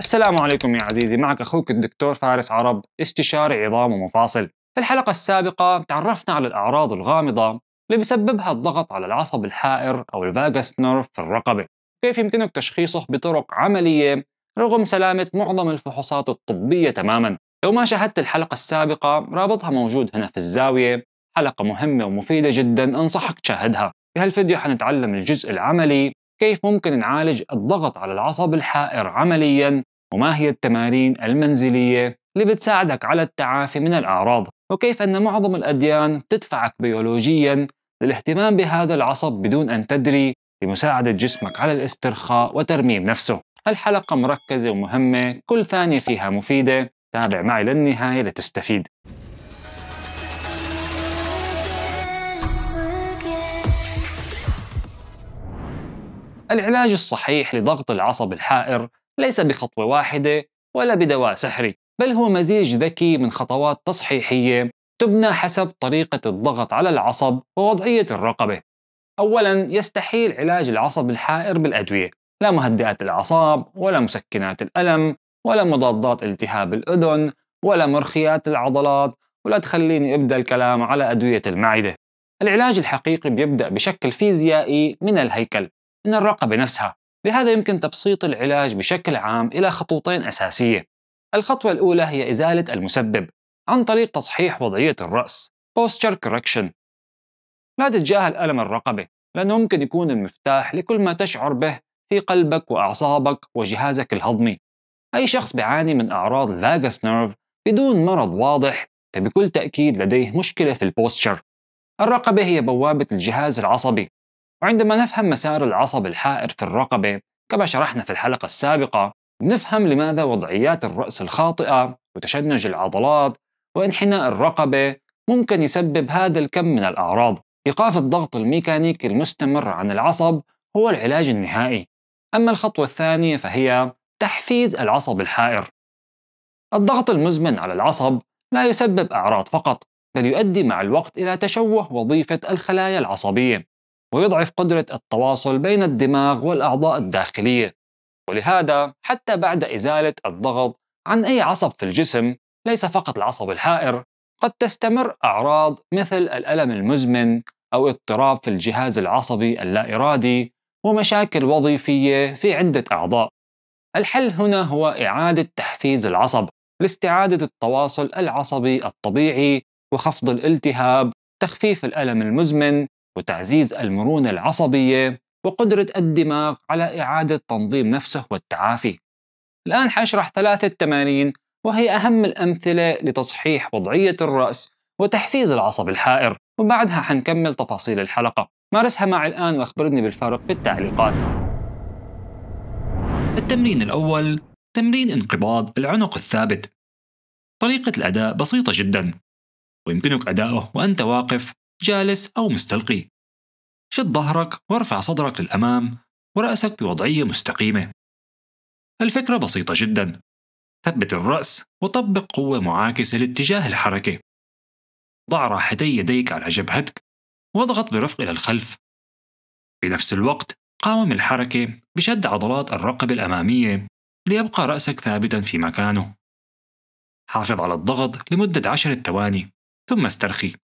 السلام عليكم يا عزيزي معك أخوك الدكتور فارس عرب استشاري عظام ومفاصل في الحلقة السابقة تعرفنا على الأعراض الغامضة اللي بيسببها الضغط على العصب الحائر أو الفاجاس نيرف في الرقبة كيف يمكنك تشخيصه بطرق عملية رغم سلامة معظم الفحوصات الطبية تماما لو ما شاهدت الحلقة السابقة رابطها موجود هنا في الزاوية حلقة مهمة ومفيدة جدا أنصحك تشاهدها في هالفيديو حنتعلم الجزء العملي كيف ممكن نعالج الضغط على العصب الحائر عمليا وما هي التمارين المنزلية اللي بتساعدك على التعافي من الأعراض وكيف أن معظم الأديان تدفعك بيولوجيا للاهتمام بهذا العصب بدون أن تدري لمساعدة جسمك على الاسترخاء وترميم نفسه الحلقة مركزة ومهمة كل ثانية فيها مفيدة تابع معي للنهاية لتستفيد العلاج الصحيح لضغط العصب الحائر ليس بخطوة واحدة ولا بدواء سحري بل هو مزيج ذكي من خطوات تصحيحية تبنى حسب طريقة الضغط على العصب ووضعية الرقبة أولا يستحيل علاج العصب الحائر بالأدوية لا مهدئات الأعصاب ولا مسكنات الألم ولا مضادات التهاب الأذن ولا مرخيات العضلات ولا تخليني أبدأ الكلام على أدوية المعدة العلاج الحقيقي بيبدأ بشكل فيزيائي من الهيكل من الرقبة نفسها لهذا يمكن تبسيط العلاج بشكل عام إلى خطوتين أساسية الخطوة الأولى هي إزالة المسبب عن طريق تصحيح وضعية الرأس posture correction لا تتجاهل ألم الرقبة لأنه ممكن يكون المفتاح لكل ما تشعر به في قلبك وأعصابك وجهازك الهضمي أي شخص بيعاني من أعراض الفاجس نيرف بدون مرض واضح فبكل تأكيد لديه مشكلة في البوستشر الرقبة هي بوابة الجهاز العصبي وعندما نفهم مسار العصب الحائر في الرقبة كما شرحنا في الحلقة السابقة نفهم لماذا وضعيات الرأس الخاطئة وتشنج العضلات وانحناء الرقبة ممكن يسبب هذا الكم من الأعراض إيقاف الضغط الميكانيكي المستمر عن العصب هو العلاج النهائي أما الخطوة الثانية فهي تحفيز العصب الحائر الضغط المزمن على العصب لا يسبب أعراض فقط بل يؤدي مع الوقت إلى تشوه وظيفة الخلايا العصبية ويضعف قدرة التواصل بين الدماغ والأعضاء الداخلية ولهذا حتى بعد إزالة الضغط عن أي عصب في الجسم ليس فقط العصب الحائر قد تستمر أعراض مثل الألم المزمن أو اضطراب في الجهاز العصبي اللا إرادي ومشاكل وظيفية في عدة أعضاء الحل هنا هو إعادة تحفيز العصب لاستعادة التواصل العصبي الطبيعي وخفض الالتهاب تخفيف الألم المزمن وتعزيز المرونة العصبية وقدرة الدماغ على إعادة تنظيم نفسه والتعافي الآن حشرح ثلاثة تمارين وهي أهم الأمثلة لتصحيح وضعية الرأس وتحفيز العصب الحائر وبعدها حنكمل تفاصيل الحلقة مارسها معي الآن واخبرني بالفرق في التعليقات التمرين الأول تمرين انقباض العنق الثابت طريقة الأداء بسيطة جدا ويمكنك أداؤه وأنت واقف جالس أو مستلقي شد ظهرك وارفع صدرك للأمام ورأسك بوضعية مستقيمة الفكرة بسيطة جدا ثبت الرأس وطبق قوة معاكسة لاتجاه الحركة ضع راحتي يديك على جبهتك واضغط برفق إلى الخلف في نفس الوقت قاوم الحركة بشد عضلات الرقبة الأمامية ليبقى رأسك ثابتا في مكانه حافظ على الضغط لمدة عشر ثواني ثم استرخي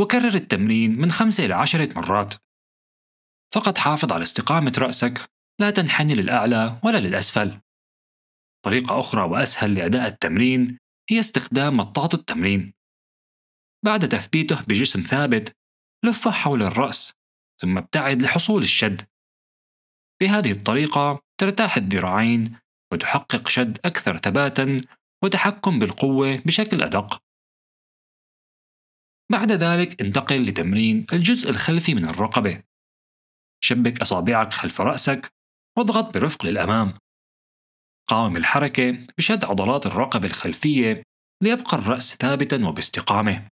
وكرر التمرين من خمسة إلى عشرة مرات فقط حافظ على استقامة رأسك لا تنحني للأعلى ولا للأسفل طريقة أخرى وأسهل لأداء التمرين هي استخدام مطاط التمرين بعد تثبيته بجسم ثابت لفه حول الرأس ثم ابتعد لحصول الشد بهذه الطريقة ترتاح الذراعين وتحقق شد أكثر ثباتًا وتحكم بالقوة بشكل أدق بعد ذلك انتقل لتمرين الجزء الخلفي من الرقبة شبك أصابعك خلف رأسك واضغط برفق للأمام قاوم الحركة بشد عضلات الرقبة الخلفية ليبقى الرأس ثابتا وباستقامة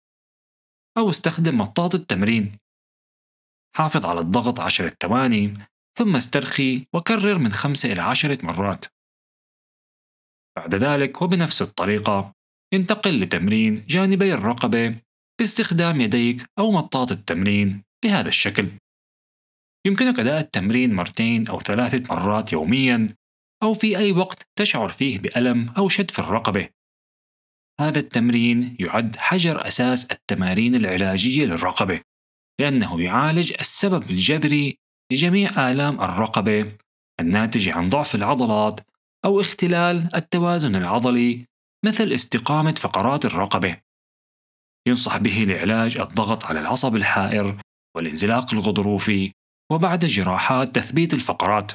أو استخدم مطاط التمرين حافظ على الضغط عشرة ثواني ثم استرخي وكرر من خمسة إلى عشرة مرات بعد ذلك وبنفس الطريقة انتقل لتمرين جانبي الرقبة باستخدام يديك أو مطاط التمرين بهذا الشكل. يمكنك أداء التمرين مرتين أو ثلاثة مرات يومياً أو في أي وقت تشعر فيه بألم أو شد في الرقبة. هذا التمرين يعد حجر أساس التمارين العلاجية للرقبة، لأنه يعالج السبب الجذري لجميع آلام الرقبة الناتجة عن ضعف العضلات أو اختلال التوازن العضلي مثل استقامة فقرات الرقبة. ينصح به لعلاج الضغط على العصب الحائر والانزلاق الغضروفي وبعد جراحات تثبيت الفقرات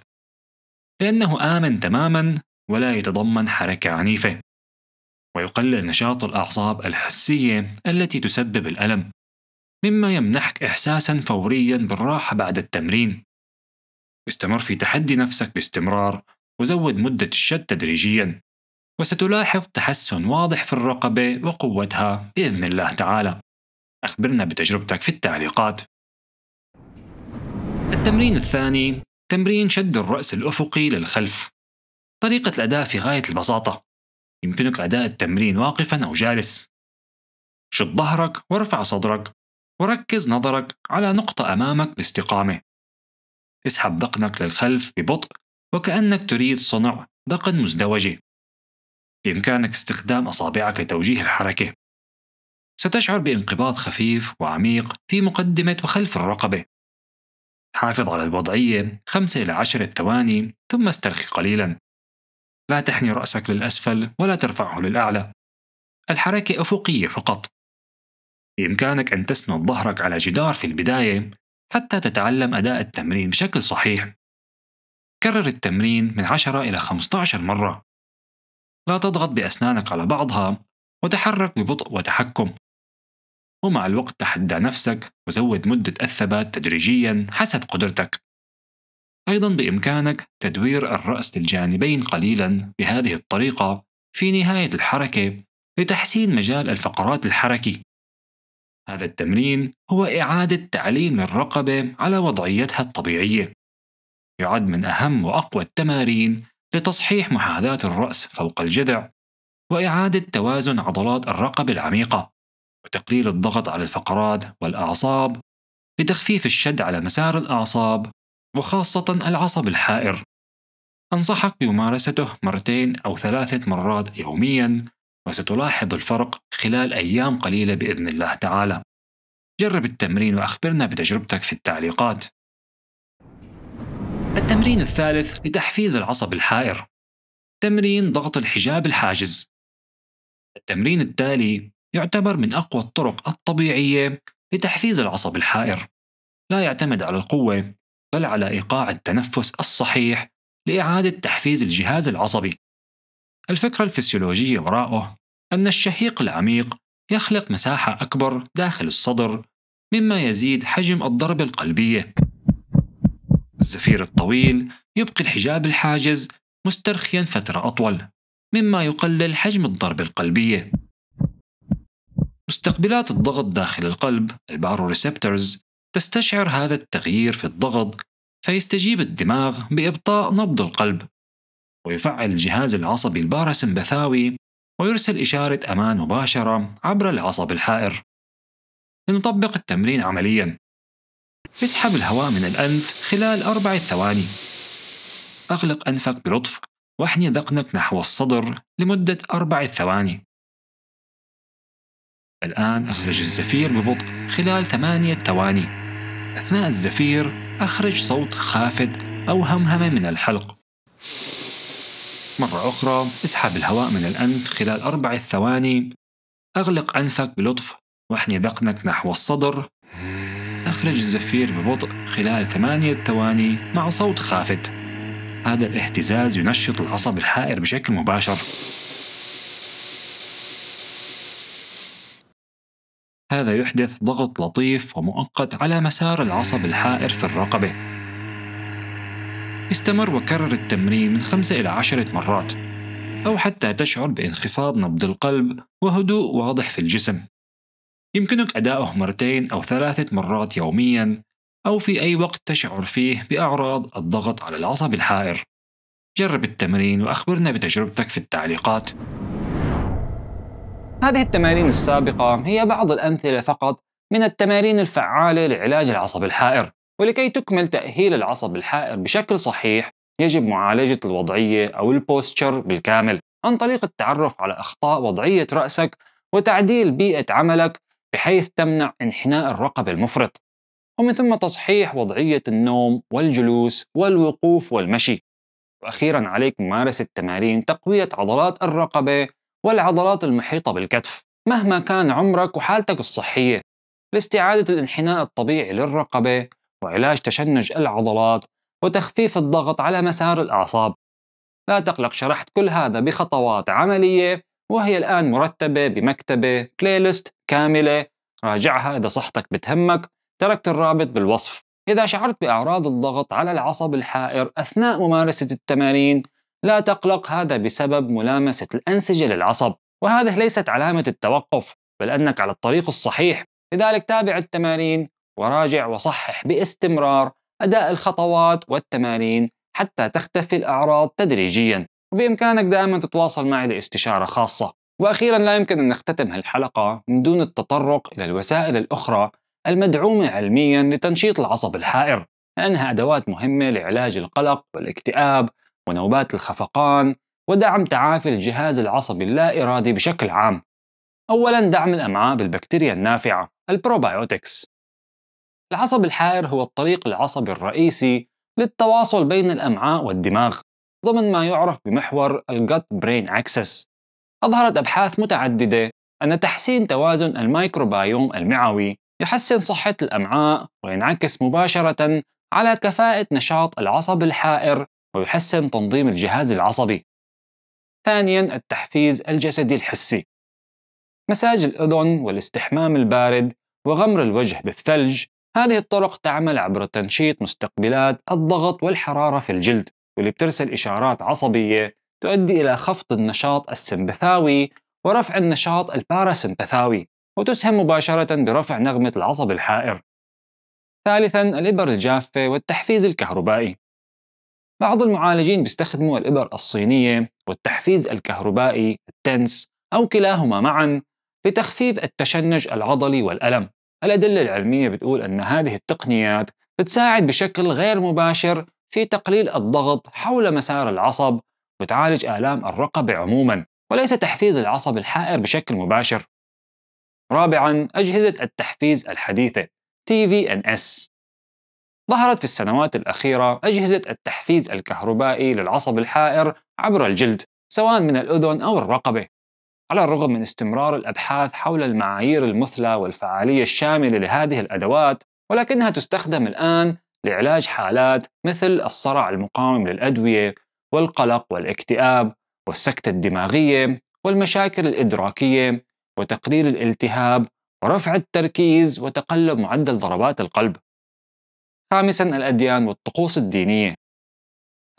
لأنه آمن تماما ولا يتضمن حركة عنيفة ويقلل نشاط الأعصاب الحسية التي تسبب الألم مما يمنحك إحساسا فوريا بالراحة بعد التمرين استمر في تحدي نفسك باستمرار وزود مدة الشد تدريجيا وستلاحظ تحسن واضح في الرقبة وقوتها بإذن الله تعالى أخبرنا بتجربتك في التعليقات التمرين الثاني تمرين شد الرأس الأفقي للخلف طريقة الأداء في غاية البساطة يمكنك أداء التمرين واقفا أو جالس شد ظهرك وارفع صدرك وركز نظرك على نقطة أمامك باستقامة اسحب ذقنك للخلف ببطء وكأنك تريد صنع ذقن مزدوجة بإمكانك استخدام أصابعك لتوجيه الحركة. ستشعر بانقباض خفيف وعميق في مقدمة وخلف الرقبة. حافظ على الوضعية 5 إلى 10 ثواني ثم استرخي قليلا. لا تحني رأسك للأسفل ولا ترفعه للأعلى. الحركة أفقية فقط. بإمكانك أن تسند ظهرك على جدار في البداية حتى تتعلم أداء التمرين بشكل صحيح. كرر التمرين من 10 إلى 15 مرة لا تضغط بأسنانك على بعضها وتحرك ببطء وتحكم ومع الوقت تحدى نفسك وزود مدة الثبات تدريجيا حسب قدرتك أيضا بإمكانك تدوير الرأس للجانبين قليلا بهذه الطريقة في نهاية الحركة لتحسين مجال الفقرات الحركي هذا التمرين هو إعادة تعليم الرقبة على وضعيتها الطبيعية يعد من أهم وأقوى التمارين لتصحيح محاذاة الرأس فوق الجذع وإعادة توازن عضلات الرقبة العميقة وتقليل الضغط على الفقرات والأعصاب لتخفيف الشد على مسار الأعصاب وخاصة العصب الحائر. أنصحك بممارسته مرتين أو ثلاثة مرات يومياً وستلاحظ الفرق خلال أيام قليلة بإذن الله تعالى. جرب التمرين وأخبرنا بتجربتك في التعليقات. التمرين الثالث لتحفيز العصب الحائر تمرين ضغط الحجاب الحاجز التمرين التالي يعتبر من أقوى الطرق الطبيعية لتحفيز العصب الحائر لا يعتمد على القوة بل على إيقاع التنفس الصحيح لإعادة تحفيز الجهاز العصبي الفكرة الفسيولوجية وراءه أن الشهيق العميق يخلق مساحة أكبر داخل الصدر مما يزيد حجم الضربة القلبية الزفير الطويل يبقي الحجاب الحاجز مسترخيا فترة أطول مما يقلل حجم الضربة القلبية مستقبلات الضغط داخل القلب الباروريسبترز تستشعر هذا التغيير في الضغط فيستجيب الدماغ بإبطاء نبض القلب ويفعل الجهاز العصبي الباراسمبثاوي ويرسل إشارة أمان مباشرة عبر العصب الحائر لنطبق التمرين عملياً اسحب الهواء من الأنف خلال أربع ثواني أغلق أنفك بلطف واحني ذقنك نحو الصدر لمدة أربع ثواني الآن أخرج الزفير ببطء خلال ثمانية ثواني أثناء الزفير أخرج صوت خافت أو همهمة من الحلق مرة أخرى اسحب الهواء من الأنف خلال أربع ثواني أغلق أنفك بلطف واحني ذقنك نحو الصدر أخرج الزفير ببطء خلال ثمانية ثواني مع صوت خافت هذا الاهتزاز ينشط العصب الحائر بشكل مباشر هذا يحدث ضغط لطيف ومؤقت على مسار العصب الحائر في الرقبة استمر وكرر التمرين من خمسة إلى عشرة مرات أو حتى تشعر بانخفاض نبض القلب وهدوء واضح في الجسم يمكنك أداؤه مرتين أو ثلاثة مرات يومياً أو في أي وقت تشعر فيه بأعراض الضغط على العصب الحائر. جرب التمرين وأخبرنا بتجربتك في التعليقات. هذه التمارين السابقة هي بعض الأمثلة فقط من التمارين الفعالة لعلاج العصب الحائر، ولكي تكمل تأهيل العصب الحائر بشكل صحيح يجب معالجة الوضعية أو البوستشر بالكامل عن طريق التعرف على أخطاء وضعية رأسك وتعديل بيئة عملك بحيث تمنع انحناء الرقبة المفرط ومن ثم تصحيح وضعية النوم والجلوس والوقوف والمشي وأخيرا عليك ممارسة تمارين تقوية عضلات الرقبة والعضلات المحيطة بالكتف مهما كان عمرك وحالتك الصحية لاستعادة الانحناء الطبيعي للرقبة وعلاج تشنج العضلات وتخفيف الضغط على مسار الأعصاب لا تقلق شرحت كل هذا بخطوات عملية وهي الآن مرتبة بمكتبة بلاي ليست كاملة راجعها إذا صحتك بتهمك تركت الرابط بالوصف إذا شعرت بأعراض الضغط على العصب الحائر أثناء ممارسة التمارين لا تقلق هذا بسبب ملامسة الأنسجة للعصب وهذه ليست علامة التوقف بل أنك على الطريق الصحيح لذلك تابع التمارين وراجع وصحح باستمرار أداء الخطوات والتمارين حتى تختفي الأعراض تدريجياً وبإمكانك دائما تتواصل معي لاستشارة خاصة وأخيرا لا يمكن أن نختتم هالحلقة من دون التطرق إلى الوسائل الأخرى المدعومة علميا لتنشيط العصب الحائر لأنها أدوات مهمة لعلاج القلق والاكتئاب ونوبات الخفقان ودعم تعافي الجهاز العصبي اللا إرادي بشكل عام أولا دعم الأمعاء بالبكتيريا النافعة البروبايوتكس العصب الحائر هو الطريق العصبي الرئيسي للتواصل بين الأمعاء والدماغ ضمن ما يعرف بمحور الجت برين اكسس أظهرت أبحاث متعددة أن تحسين توازن الميكروبيوم المعوي يحسن صحة الأمعاء وينعكس مباشرة على كفاءة نشاط العصب الحائر ويحسن تنظيم الجهاز العصبي. ثانياً التحفيز الجسدي الحسي. مساج الأذن والاستحمام البارد وغمر الوجه بالثلج هذه الطرق تعمل عبر تنشيط مستقبلات الضغط والحرارة في الجلد واللي بترسل إشارات عصبية تؤدي إلى خفض النشاط السمبثاوي ورفع النشاط الباراسمبثاوي وتسهم مباشرة برفع نغمة العصب الحائر. ثالثاً الإبر الجافة والتحفيز الكهربائي بعض المعالجين بيستخدموا الإبر الصينية والتحفيز الكهربائي التنس أو كلاهما معاً لتخفيف التشنج العضلي والألم. الأدلة العلمية بتقول أن هذه التقنيات بتساعد بشكل غير مباشر في تقليل الضغط حول مسار العصب وتعالج آلام الرقبة عموما وليس تحفيز العصب الحائر بشكل مباشر رابعا أجهزة التحفيز الحديثة TVNS ظهرت في السنوات الأخيرة أجهزة التحفيز الكهربائي للعصب الحائر عبر الجلد سواء من الأذن أو الرقبة على الرغم من استمرار الأبحاث حول المعايير المثلى والفعالية الشاملة لهذه الأدوات ولكنها تستخدم الآن لعلاج حالات مثل الصرع المقاوم للأدوية والقلق والاكتئاب والسكتة الدماغية والمشاكل الإدراكية وتقليل الالتهاب ورفع التركيز وتقلب معدل ضربات القلب. خامساً الأديان والطقوس الدينية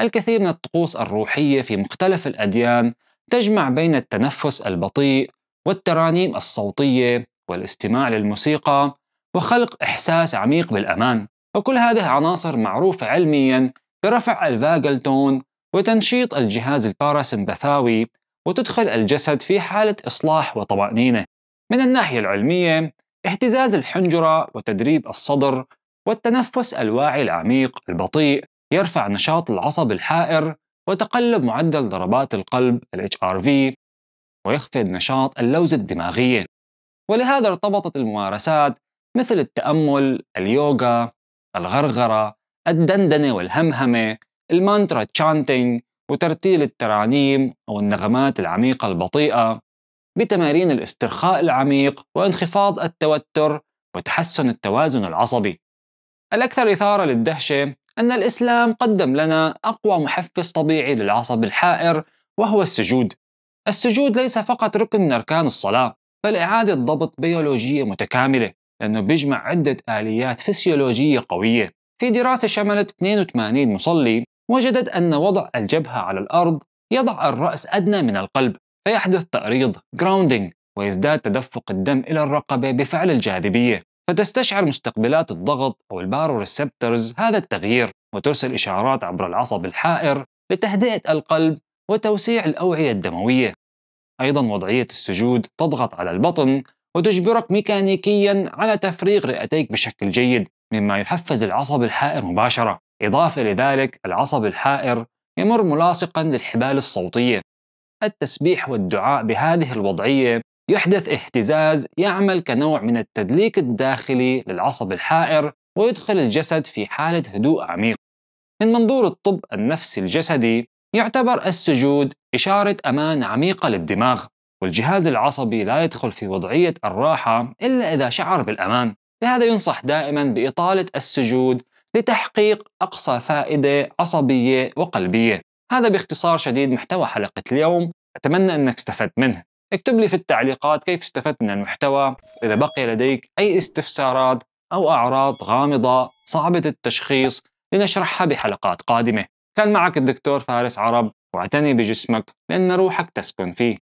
الكثير من الطقوس الروحية في مختلف الأديان تجمع بين التنفس البطيء والترانيم الصوتية والاستماع للموسيقى وخلق إحساس عميق بالأمان. وكل هذه عناصر معروفة علميا برفع الفاجل تون وتنشيط الجهاز الباراسمبثاوي وتدخل الجسد في حالة إصلاح وطمأنينة من الناحية العلمية اهتزاز الحنجرة وتدريب الصدر والتنفس الواعي العميق البطيء يرفع نشاط العصب الحائر وتقلب معدل ضربات القلب ال HRV ويخفض نشاط اللوزة الدماغية ولهذا ارتبطت الممارسات مثل التأمل، اليوغا، الغرغرة الدندنة والهمهمة المانترا تشانتينج وترتيل الترانيم أو النغمات العميقة البطيئة بتمارين الاسترخاء العميق وانخفاض التوتر وتحسن التوازن العصبي الأكثر إثارة للدهشة أن الإسلام قدم لنا أقوى محفز طبيعي للعصب الحائر وهو السجود السجود ليس فقط ركن من أركان الصلاة بل إعادة ضبط بيولوجية متكاملة لأنه بيجمع عدة آليات فسيولوجية قوية في دراسة شملت 82 مصلي وجدت أن وضع الجبهة على الأرض يضع الرأس أدنى من القلب فيحدث تأريض grounding ويزداد تدفق الدم إلى الرقبة بفعل الجاذبية فتستشعر مستقبلات الضغط أو الباروريسبترز هذا التغيير وترسل إشارات عبر العصب الحائر لتهدئة القلب وتوسيع الأوعية الدموية أيضا وضعية السجود تضغط على البطن وتجبرك ميكانيكيا على تفريغ رئتيك بشكل جيد مما يحفز العصب الحائر مباشرة إضافة لذلك العصب الحائر يمر ملاصقا للحبال الصوتية التسبيح والدعاء بهذه الوضعية يحدث اهتزاز يعمل كنوع من التدليك الداخلي للعصب الحائر ويدخل الجسد في حالة هدوء عميق من منظور الطب النفسي الجسدي يعتبر السجود إشارة أمان عميقة للدماغ والجهاز العصبي لا يدخل في وضعية الراحة إلا إذا شعر بالأمان لهذا ينصح دائما بإطالة السجود لتحقيق أقصى فائدة عصبية وقلبية هذا باختصار شديد محتوى حلقة اليوم أتمنى أنك استفدت منه اكتب لي في التعليقات كيف استفدت من المحتوى إذا بقي لديك أي استفسارات أو أعراض غامضة صعبة التشخيص لنشرحها بحلقات قادمة كان معك الدكتور فارس عرب واعتني بجسمك لأن روحك تسكن فيه